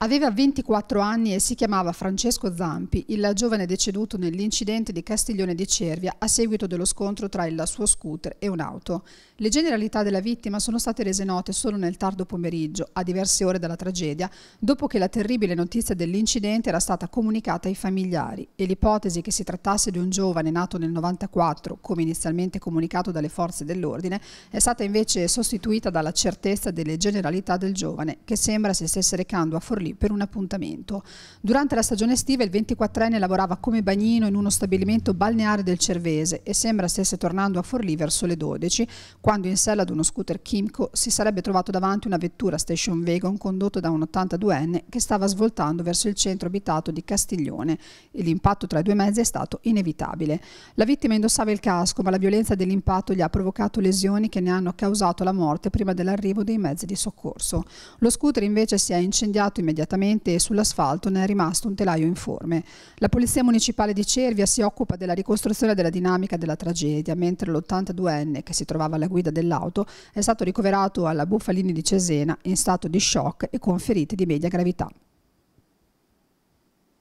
Aveva 24 anni e si chiamava Francesco Zampi, il giovane deceduto nell'incidente di Castiglione di Cervia a seguito dello scontro tra il suo scooter e un'auto. Le generalità della vittima sono state rese note solo nel tardo pomeriggio, a diverse ore dalla tragedia, dopo che la terribile notizia dell'incidente era stata comunicata ai familiari e l'ipotesi che si trattasse di un giovane nato nel 94, come inizialmente comunicato dalle forze dell'ordine, è stata invece sostituita dalla certezza delle generalità del giovane, che sembra si stesse recando a Forlì Napoli per un appuntamento. Durante la stagione estiva il 24enne lavorava come bagnino in uno stabilimento balneare del Cervese e sembra stesse tornando a Forlì verso le 12, quando in sella ad uno scooter Kimco si sarebbe trovato davanti una vettura Station Wagon condotta da un 82enne che stava svoltando verso il centro abitato di Castiglione e l'impatto tra i due mezzi è stato inevitabile. La vittima indossava il casco, ma la violenza dell'impatto gli ha provocato lesioni che ne hanno causato la morte prima dell'arrivo dei mezzi di soccorso. Lo scooter invece si è incendiato immediatamente immediatamente e sull'asfalto ne è rimasto un telaio informe. La Polizia Municipale di Cervia si occupa della ricostruzione della dinamica della tragedia, mentre l'82enne che si trovava alla guida dell'auto è stato ricoverato alla Bufalini di Cesena in stato di shock e con ferite di media gravità.